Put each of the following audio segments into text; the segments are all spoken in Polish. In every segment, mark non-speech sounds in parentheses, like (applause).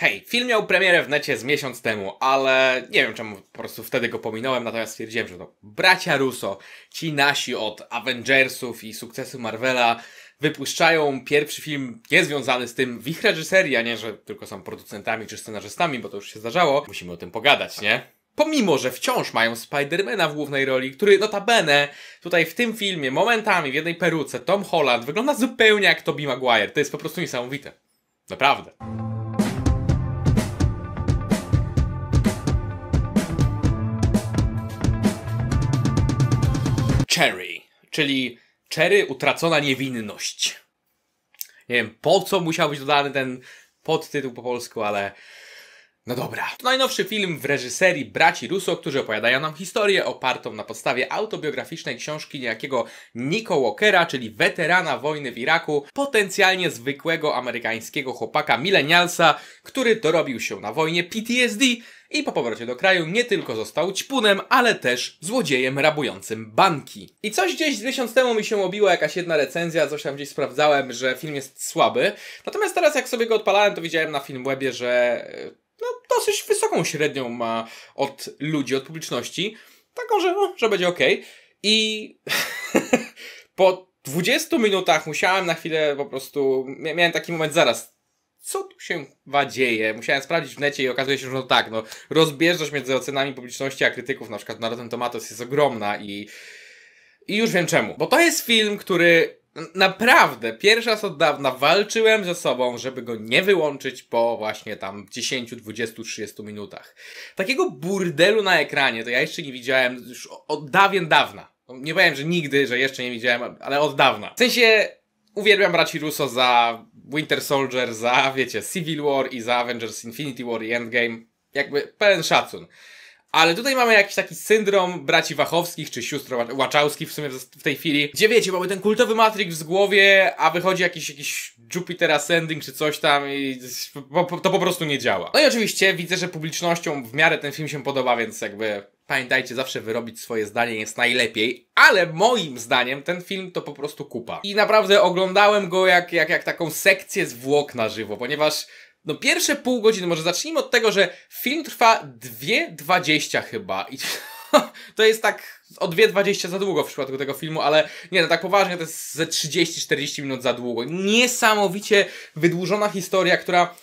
Hej, film miał premierę w necie z miesiąc temu, ale nie wiem czemu po prostu wtedy go pominąłem, natomiast stwierdziłem, że to bracia Russo, ci nasi od Avengersów i sukcesu Marvela, wypuszczają pierwszy film niezwiązany z tym w ich reżyserii, a nie, że tylko są producentami czy scenarzystami, bo to już się zdarzało. Musimy o tym pogadać, nie? Pomimo, że wciąż mają Spidermana w głównej roli, który notabene tutaj w tym filmie momentami w jednej peruce Tom Holland wygląda zupełnie jak Tobey Maguire. To jest po prostu niesamowite. Naprawdę. Cherry, czyli Cherry utracona niewinność. Nie wiem, po co musiał być dodany ten podtytuł po polsku, ale no dobra. To najnowszy film w reżyserii braci Russo, którzy opowiadają nam historię opartą na podstawie autobiograficznej książki niejakiego Nico Walkera, czyli weterana wojny w Iraku, potencjalnie zwykłego amerykańskiego chłopaka millennialsa, który dorobił się na wojnie PTSD i po powrocie do kraju nie tylko został ćpunem, ale też złodziejem rabującym banki. I coś gdzieś miesiąc temu mi się obiła jakaś jedna recenzja, coś tam gdzieś sprawdzałem, że film jest słaby. Natomiast teraz jak sobie go odpalałem, to widziałem na Filmwebie, że e, no, dosyć wysoką średnią ma od ludzi, od publiczności. Taką, że, no, że będzie ok. I (laughs) po 20 minutach musiałem na chwilę po prostu, miałem taki moment zaraz, co tu się chyba dzieje? Musiałem sprawdzić w necie i okazuje się, że no tak, no, rozbieżność między ocenami publiczności a krytyków, na przykład na Tomatos, Tomatoes jest ogromna i, i już wiem czemu. Bo to jest film, który Naprawdę, pierwszy raz od dawna walczyłem ze sobą, żeby go nie wyłączyć po właśnie tam 10, 20, 30 minutach. Takiego burdelu na ekranie to ja jeszcze nie widziałem już od dawien dawna. Nie powiem, że nigdy, że jeszcze nie widziałem, ale od dawna. W sensie uwielbiam braci Russo za Winter Soldier, za wiecie, Civil War i za Avengers Infinity War i Endgame. Jakby pełen szacun. Ale tutaj mamy jakiś taki syndrom braci Wachowskich czy sióstr Łaczałskich w sumie w tej chwili, gdzie wiecie, mamy ten kultowy Matrix z głowie, a wychodzi jakiś, jakiś Jupiter Ascending czy coś tam i to po prostu nie działa. No i oczywiście widzę, że publicznością w miarę ten film się podoba, więc jakby pamiętajcie, zawsze wyrobić swoje zdanie jest najlepiej, ale moim zdaniem ten film to po prostu kupa. I naprawdę oglądałem go jak, jak, jak taką sekcję zwłok na żywo, ponieważ no pierwsze pół godziny, może zacznijmy od tego, że film trwa 2.20 chyba i (laughs) to jest tak o 2.20 za długo w przypadku tego filmu, ale nie, no tak poważnie to jest ze 30-40 minut za długo. Niesamowicie wydłużona historia, która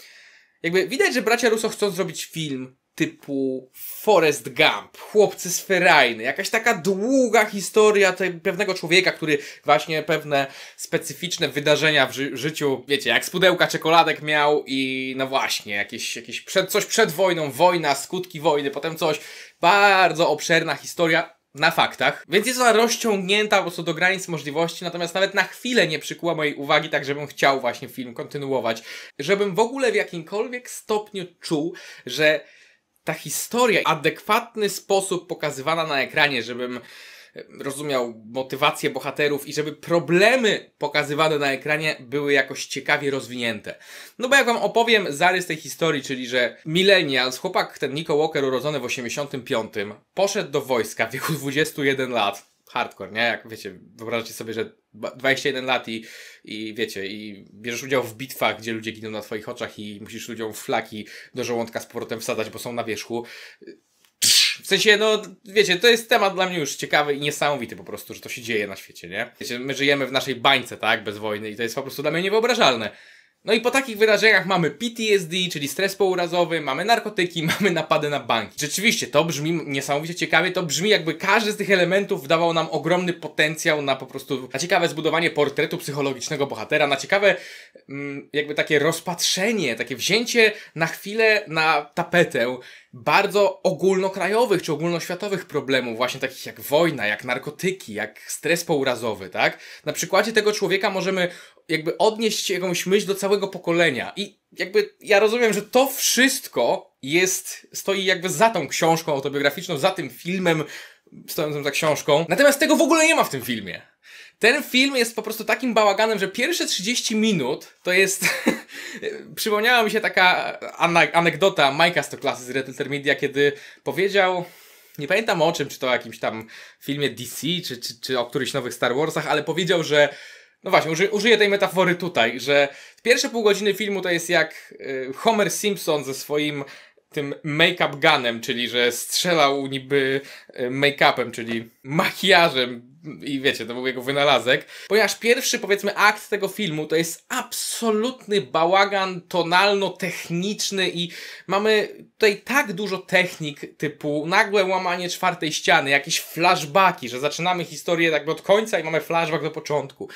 jakby widać, że bracia Russo chcą zrobić film, typu Forest Gump, Chłopcy z Ferajny, jakaś taka długa historia tej, pewnego człowieka, który właśnie pewne specyficzne wydarzenia w ży życiu, wiecie, jak z pudełka czekoladek miał i no właśnie, jakieś, jakieś przed, coś przed wojną, wojna, skutki wojny, potem coś. Bardzo obszerna historia, na faktach, więc jest ona rozciągnięta po prostu do granic możliwości, natomiast nawet na chwilę nie przykuła mojej uwagi, tak żebym chciał właśnie film kontynuować, żebym w ogóle w jakimkolwiek stopniu czuł, że ta historia, adekwatny sposób pokazywana na ekranie, żebym e, rozumiał motywację bohaterów i żeby problemy pokazywane na ekranie były jakoś ciekawie rozwinięte. No bo jak wam opowiem zarys tej historii, czyli że Millennials, chłopak ten Nico Walker urodzony w 85, poszedł do wojska w wieku 21 lat, hardcore, nie? Jak wiecie, wyobrażacie sobie, że 21 lat i, i wiecie, i bierzesz udział w bitwach, gdzie ludzie giną na twoich oczach i musisz ludziom flaki do żołądka z powrotem wsadzać, bo są na wierzchu. W sensie, no wiecie, to jest temat dla mnie już ciekawy i niesamowity po prostu, że to się dzieje na świecie, nie? Wiecie, my żyjemy w naszej bańce, tak, bez wojny i to jest po prostu dla mnie niewyobrażalne. No i po takich wydarzeniach mamy PTSD, czyli stres pourazowy, mamy narkotyki, (laughs) mamy napady na banki. Rzeczywiście, to brzmi niesamowicie ciekawie, to brzmi jakby każdy z tych elementów dawał nam ogromny potencjał na po prostu, na ciekawe zbudowanie portretu psychologicznego bohatera, na ciekawe mm, jakby takie rozpatrzenie, takie wzięcie na chwilę na tapetę bardzo ogólnokrajowych czy ogólnoświatowych problemów, właśnie takich jak wojna, jak narkotyki, jak stres pourazowy, tak? Na przykładzie tego człowieka możemy jakby odnieść jakąś myśl do całego pokolenia. I jakby ja rozumiem, że to wszystko jest, stoi jakby za tą książką autobiograficzną, za tym filmem, stojącym za książką. Natomiast tego w ogóle nie ma w tym filmie. Ten film jest po prostu takim bałaganem, że pierwsze 30 minut to jest. (laughs) przypomniała mi się taka anegdota Majka Stoklasy z Red Intermedia, kiedy powiedział. Nie pamiętam o czym, czy to o jakimś tam filmie DC, czy, czy, czy o którychś nowych Star Warsach, ale powiedział, że no właśnie, uży, użyję tej metafory tutaj, że pierwsze pół godziny filmu to jest jak y, Homer Simpson ze swoim tym make-up gunem, czyli że strzelał niby y, make-upem, czyli makijażem i wiecie, to był jego wynalazek, ponieważ pierwszy, powiedzmy, akt tego filmu to jest absolutny bałagan tonalno-techniczny i mamy tutaj tak dużo technik typu nagłe łamanie czwartej ściany, jakieś flashbacki, że zaczynamy historię tak od końca i mamy flashback do początku.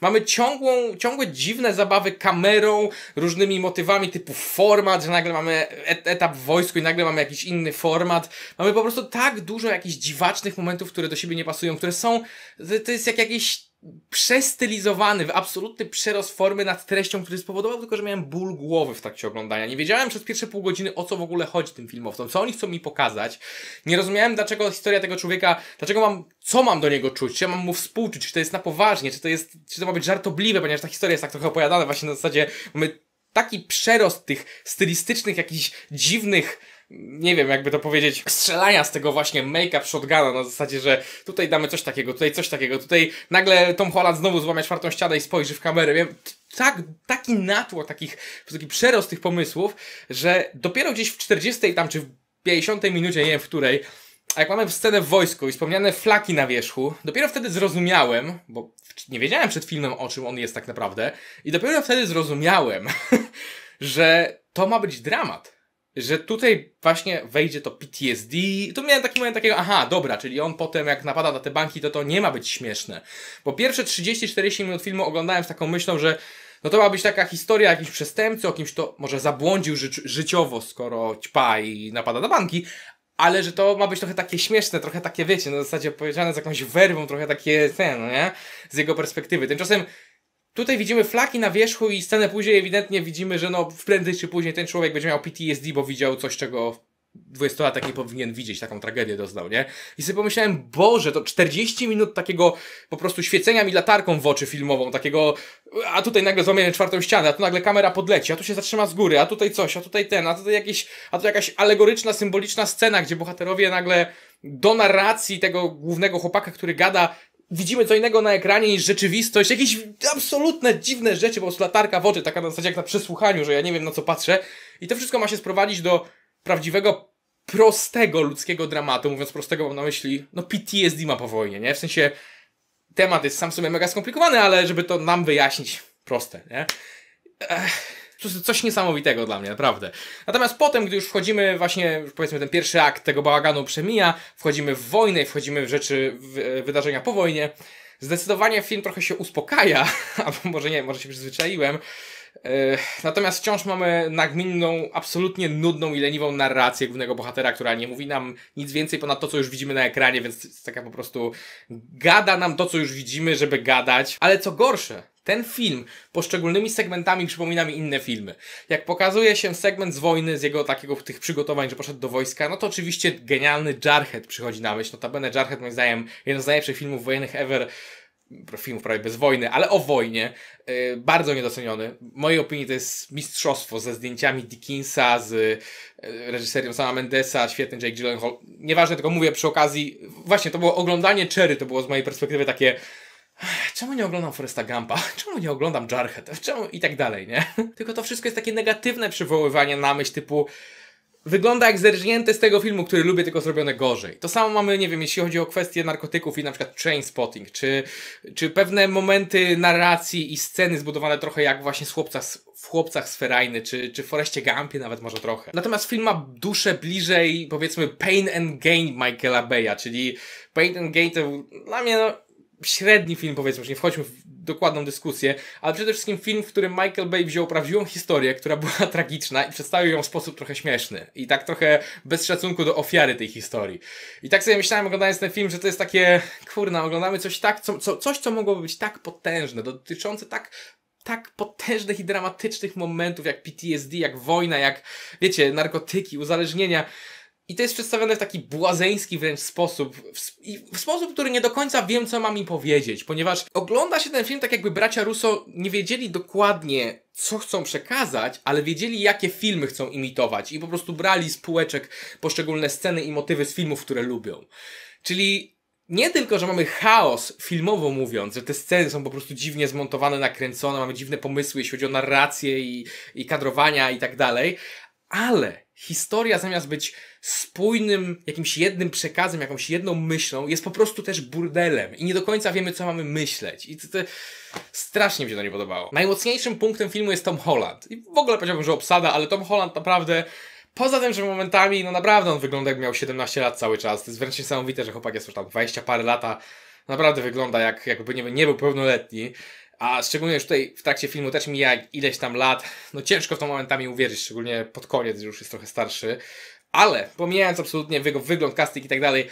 Mamy ciągłą, ciągłe dziwne zabawy kamerą, różnymi motywami typu format, że nagle mamy et etap w wojsku i nagle mamy jakiś inny format. Mamy po prostu tak dużo jakichś dziwacznych momentów, które do siebie nie pasują, które są to jest jak jakiś przestylizowany, absolutny przerost formy nad treścią, który spowodował tylko, że miałem ból głowy w trakcie oglądania. Nie wiedziałem przez pierwsze pół godziny, o co w ogóle chodzi tym filmowcom, co oni chcą mi pokazać. Nie rozumiałem, dlaczego historia tego człowieka, dlaczego mam, co mam do niego czuć, czy ja mam mu współczuć, czy to jest na poważnie, czy to jest, czy to ma być żartobliwe, ponieważ ta historia jest tak trochę opowiadana właśnie na zasadzie, mamy taki przerost tych stylistycznych, jakichś dziwnych, nie wiem, jakby to powiedzieć, strzelania z tego właśnie make-up shotguna na zasadzie, że tutaj damy coś takiego, tutaj coś takiego, tutaj nagle Tom Holland znowu złamie czwartą ścianę i spojrzy w kamerę. Wiem, tak, taki natłok, takich, taki przerost tych pomysłów, że dopiero gdzieś w 40 tam, czy w 50 minucie, nie wiem w której, a jak mamy scenę w wojsku i wspomniane flaki na wierzchu, dopiero wtedy zrozumiałem, bo nie wiedziałem przed filmem o czym on jest tak naprawdę, i dopiero wtedy zrozumiałem, (laughs) że to ma być dramat że tutaj właśnie wejdzie to PTSD Tu to miałem taki moment takiego, aha, dobra, czyli on potem jak napada na te banki, to to nie ma być śmieszne. Bo pierwsze 30-40 minut filmu oglądałem z taką myślą, że no to ma być taka historia o jakimś przestępcy, o kimś, kto może zabłądził ży życiowo, skoro ćpa i napada na banki, ale że to ma być trochę takie śmieszne, trochę takie, wiecie, na zasadzie powiedziane z jakąś werwą, trochę takie, ten, no nie? Z jego perspektywy. Tymczasem Tutaj widzimy flaki na wierzchu i scenę później ewidentnie widzimy, że no prędzej czy później ten człowiek będzie miał PTSD, bo widział coś, czego 20-latek nie powinien widzieć, taką tragedię doznał, nie? I sobie pomyślałem, Boże, to 40 minut takiego po prostu świecenia mi latarką w oczy filmową, takiego, a tutaj nagle złamiemy czwartą ścianę, a tu nagle kamera podleci, a tu się zatrzyma z góry, a tutaj coś, a tutaj ten, a tutaj jakiś a tu jakaś alegoryczna, symboliczna scena, gdzie bohaterowie nagle do narracji tego głównego chłopaka, który gada, widzimy co innego na ekranie niż rzeczywistość, jakieś absolutne dziwne rzeczy, po prostu latarka w oczy, taka na zasadzie jak na przesłuchaniu, że ja nie wiem na co patrzę. I to wszystko ma się sprowadzić do prawdziwego, prostego ludzkiego dramatu, mówiąc prostego mam na myśli, no PTSD ma po wojnie, nie? W sensie temat jest sam sobie mega skomplikowany, ale żeby to nam wyjaśnić, proste, nie? Ech coś niesamowitego dla mnie, naprawdę. Natomiast potem, gdy już wchodzimy właśnie, powiedzmy ten pierwszy akt tego bałaganu przemija, wchodzimy w wojnę i wchodzimy w rzeczy, w e, wydarzenia po wojnie, zdecydowanie film trochę się uspokaja, (laughs) albo może nie, może się przyzwyczaiłem, e, Natomiast wciąż mamy nagminną, absolutnie nudną i leniwą narrację głównego bohatera, która nie mówi nam nic więcej ponad to, co już widzimy na ekranie, więc taka po prostu gada nam to, co już widzimy, żeby gadać. Ale co gorsze, ten film poszczególnymi segmentami przypomina mi inne filmy. Jak pokazuje się segment z wojny, z jego takiego tych przygotowań, że poszedł do wojska, no to oczywiście genialny Jarhead przychodzi na myśl. Notabene Jarhead moim zdaniem jeden z najlepszych filmów wojennych ever filmów prawie bez wojny, ale o wojnie, yy, bardzo niedoceniony. W mojej opinii to jest mistrzostwo ze zdjęciami Dickinsa, z yy, reżyserią Sama Mendesa, świetny Jake Gyllenhaal. Nieważne, tylko mówię przy okazji, właśnie to było oglądanie Cherry, to było z mojej perspektywy takie Czemu nie oglądam Foresta Gampa? (laughs) Czemu nie oglądam Jarhead? Czemu i tak dalej, nie? (laughs) Tylko to wszystko jest takie negatywne przywoływanie na myśl typu wygląda jak zerżnięte z tego filmu, który lubię, tylko zrobione gorzej. To samo mamy, nie wiem, jeśli chodzi o kwestie narkotyków i na przykład train spotting, czy, czy pewne momenty narracji i sceny zbudowane trochę jak właśnie z chłopca, w chłopcach z Ferajny, czy, czy Foreście Gampie nawet może trochę. Natomiast film ma duszę bliżej, powiedzmy, Pain and Gain Michaela Beya, czyli Pain and Gain to dla mnie, no, średni film, powiedzmy, już nie wchodźmy w dokładną dyskusję, ale przede wszystkim film, w którym Michael Bay wziął prawdziwą historię, która była (laughs) tragiczna i przedstawił ją w sposób trochę śmieszny i tak trochę bez szacunku do ofiary tej historii. I tak sobie myślałem oglądając ten film, że to jest takie, kurna, oglądamy coś tak, co, co, coś co mogłoby być tak potężne, dotyczące tak tak potężnych i dramatycznych momentów jak PTSD, jak wojna, jak wiecie, narkotyki, uzależnienia i to jest przedstawione w taki błazeński wręcz sposób, w, w sposób, który nie do końca wiem, co mam mi powiedzieć, ponieważ ogląda się ten film tak, jakby bracia Russo nie wiedzieli dokładnie, co chcą przekazać, ale wiedzieli, jakie filmy chcą imitować i po prostu brali z półeczek poszczególne sceny i motywy z filmów, które lubią. Czyli nie tylko, że mamy chaos filmowo mówiąc, że te sceny są po prostu dziwnie zmontowane, nakręcone, mamy dziwne pomysły, jeśli chodzi o narrację i, i kadrowania i tak dalej, ale historia zamiast być spójnym jakimś jednym przekazem, jakąś jedną myślą, jest po prostu też burdelem i nie do końca wiemy, co mamy myśleć. I to, to strasznie mi się to nie podobało. Najmocniejszym punktem filmu jest Tom Holland. I w ogóle powiedziałbym, że obsada, ale Tom Holland naprawdę Poza tym, że momentami, no naprawdę on wygląda jak miał 17 lat cały czas. To jest wręcz niesamowite, że chłopak jest już tam 20 parę lata. Naprawdę wygląda jak, jakby nie, nie był pełnoletni. A szczególnie już tutaj w trakcie filmu też mija ileś tam lat. No ciężko w to momentami uwierzyć, szczególnie pod koniec, że już jest trochę starszy. Ale pomijając absolutnie jego wygląd, casting i tak dalej,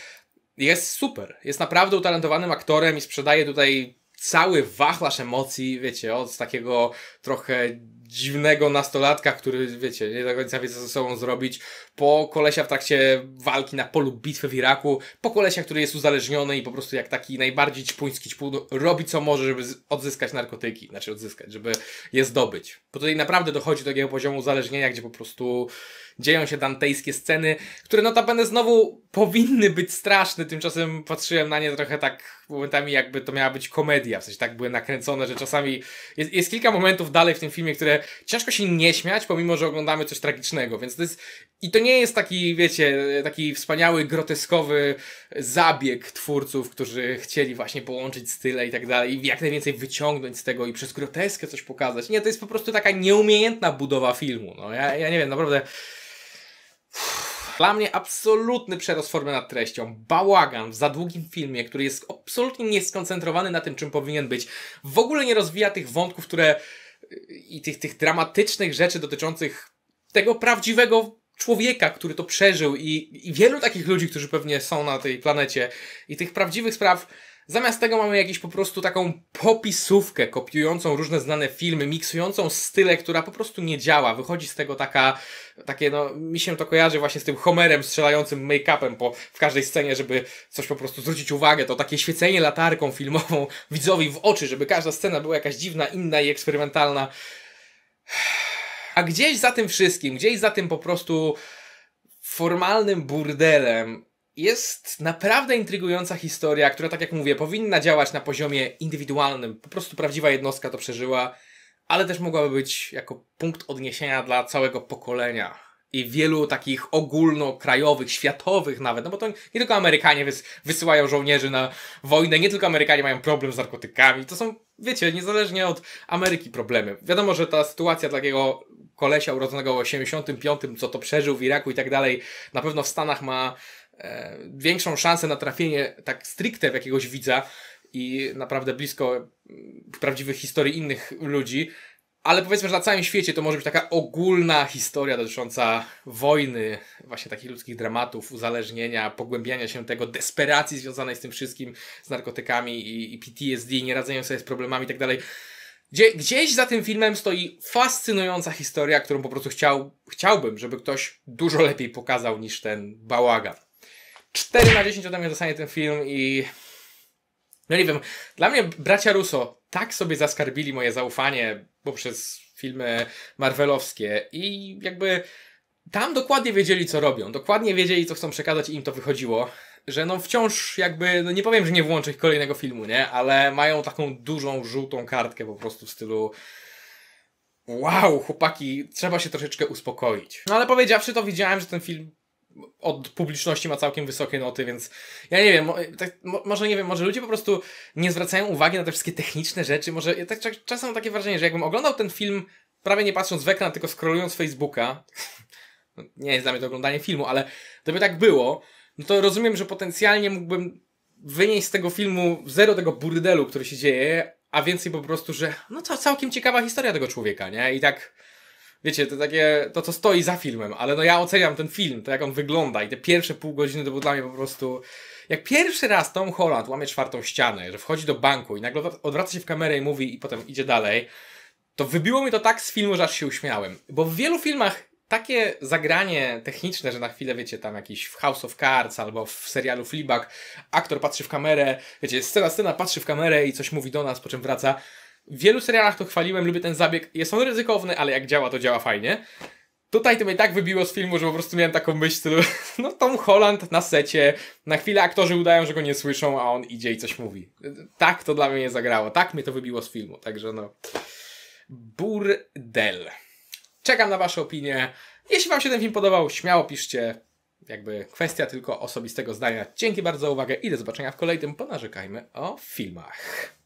jest super. Jest naprawdę utalentowanym aktorem i sprzedaje tutaj cały wachlarz emocji, wiecie, od takiego trochę dziwnego nastolatka, który, wiecie, nie do końca wie, co ze sobą zrobić, po kolesia w trakcie walki na polu bitwy w Iraku, po kolesia, który jest uzależniony i po prostu jak taki najbardziej ćpuński ćpun robi co może, żeby odzyskać narkotyki, znaczy odzyskać, żeby je zdobyć. Bo tutaj naprawdę dochodzi do takiego poziomu uzależnienia, gdzie po prostu dzieją się dantejskie sceny, które notabene znowu powinny być straszne, tymczasem patrzyłem na nie trochę tak momentami, jakby to miała być komedia, w sensie tak były nakręcone, że czasami jest, jest kilka momentów dalej w tym filmie, które ciężko się nie śmiać, pomimo, że oglądamy coś tragicznego, więc to jest i to nie jest taki, wiecie, taki wspaniały, groteskowy zabieg twórców, którzy chcieli właśnie połączyć style i tak dalej, i jak najwięcej wyciągnąć z tego i przez groteskę coś pokazać. Nie, to jest po prostu taka nieumiejętna budowa filmu. No, ja, ja nie wiem, naprawdę. Dla mnie absolutny przerost formy nad treścią. Bałagan w za długim filmie, który jest absolutnie nieskoncentrowany na tym, czym powinien być. W ogóle nie rozwija tych wątków, które i tych, tych dramatycznych rzeczy dotyczących tego prawdziwego człowieka, który to przeżył i, i wielu takich ludzi, którzy pewnie są na tej planecie i tych prawdziwych spraw Zamiast tego mamy jakiś po prostu taką popisówkę kopiującą różne znane filmy, miksującą style, która po prostu nie działa. Wychodzi z tego taka, takie no, mi się to kojarzy właśnie z tym Homerem strzelającym make-upem po, w każdej scenie, żeby coś po prostu zwrócić uwagę. To takie świecenie latarką filmową (laughs) widzowi w oczy, żeby każda scena była jakaś dziwna, inna i eksperymentalna. A gdzieś za tym wszystkim, gdzieś za tym po prostu formalnym burdelem jest naprawdę intrygująca historia, która, tak jak mówię, powinna działać na poziomie indywidualnym. Po prostu prawdziwa jednostka to przeżyła, ale też mogłaby być jako punkt odniesienia dla całego pokolenia i wielu takich ogólnokrajowych, światowych nawet, no bo to nie tylko Amerykanie wys wysyłają żołnierzy na wojnę, nie tylko Amerykanie mają problem z narkotykami, to są, wiecie, niezależnie od Ameryki problemy. Wiadomo, że ta sytuacja takiego kolesia urodzonego w 85, co to przeżył w Iraku i tak dalej, na pewno w Stanach ma E, większą szansę na trafienie tak stricte w jakiegoś widza i naprawdę blisko mm, prawdziwych historii innych ludzi. Ale powiedzmy, że na całym świecie to może być taka ogólna historia dotycząca wojny, właśnie takich ludzkich dramatów, uzależnienia, pogłębiania się tego, desperacji związanej z tym wszystkim, z narkotykami i, i PTSD, nie sobie z problemami itd. Tak Gdzie, gdzieś za tym filmem stoi fascynująca historia, którą po prostu chciał, chciałbym, żeby ktoś dużo lepiej pokazał niż ten bałagan. 4 na 10 ode mnie dostanie ten film i... No nie wiem, dla mnie bracia Russo tak sobie zaskarbili moje zaufanie poprzez filmy marvelowskie i jakby tam dokładnie wiedzieli, co robią, dokładnie wiedzieli, co chcą przekazać i im to wychodziło, że no wciąż jakby, no nie powiem, że nie włączę ich kolejnego filmu, nie? Ale mają taką dużą, żółtą kartkę po prostu w stylu wow, chłopaki, trzeba się troszeczkę uspokoić. No ale powiedziawszy to, widziałem, że ten film od publiczności ma całkiem wysokie noty, więc ja nie wiem, tak, może nie wiem, może ludzie po prostu nie zwracają uwagi na te wszystkie techniczne rzeczy, może ja tak, czasem mam takie wrażenie, że jakbym oglądał ten film prawie nie patrząc w ekran, tylko scrollując Facebooka, (laughs) no, nie jest dla mnie to oglądanie filmu, ale gdyby tak było, no to rozumiem, że potencjalnie mógłbym wynieść z tego filmu zero tego burdelu, który się dzieje, a więcej po prostu, że no to całkiem ciekawa historia tego człowieka, nie? I tak wiecie, to takie, to co stoi za filmem, ale no ja oceniam ten film, to jak on wygląda i te pierwsze pół godziny to było dla mnie po prostu... Jak pierwszy raz Tom Holland łamie czwartą ścianę, że wchodzi do banku i nagle odwraca się w kamerę i mówi i potem idzie dalej, to wybiło mi to tak z filmu, że aż się uśmiałem. Bo w wielu filmach takie zagranie techniczne, że na chwilę, wiecie, tam jakiś w House of Cards albo w serialu Fleabag aktor patrzy w kamerę, wiecie, scena, scena, patrzy w kamerę i coś mówi do nas, po czym wraca. W wielu serialach to chwaliłem, lubię ten zabieg. Jest on ryzykowny, ale jak działa, to działa fajnie. Tutaj to mnie tak wybiło z filmu, że po prostu miałem taką myśl, stylu, (laughs) no Tom Holland na secie, na chwilę aktorzy udają, że go nie słyszą, a on idzie i coś mówi. Tak to dla mnie zagrało, tak mnie to wybiło z filmu, także no... Burdel. Czekam na Wasze opinie. Jeśli Wam się ten film podobał, śmiało piszcie. Jakby kwestia tylko osobistego zdania. Dzięki bardzo za uwagę i do zobaczenia w kolejnym Ponarzekajmy o filmach.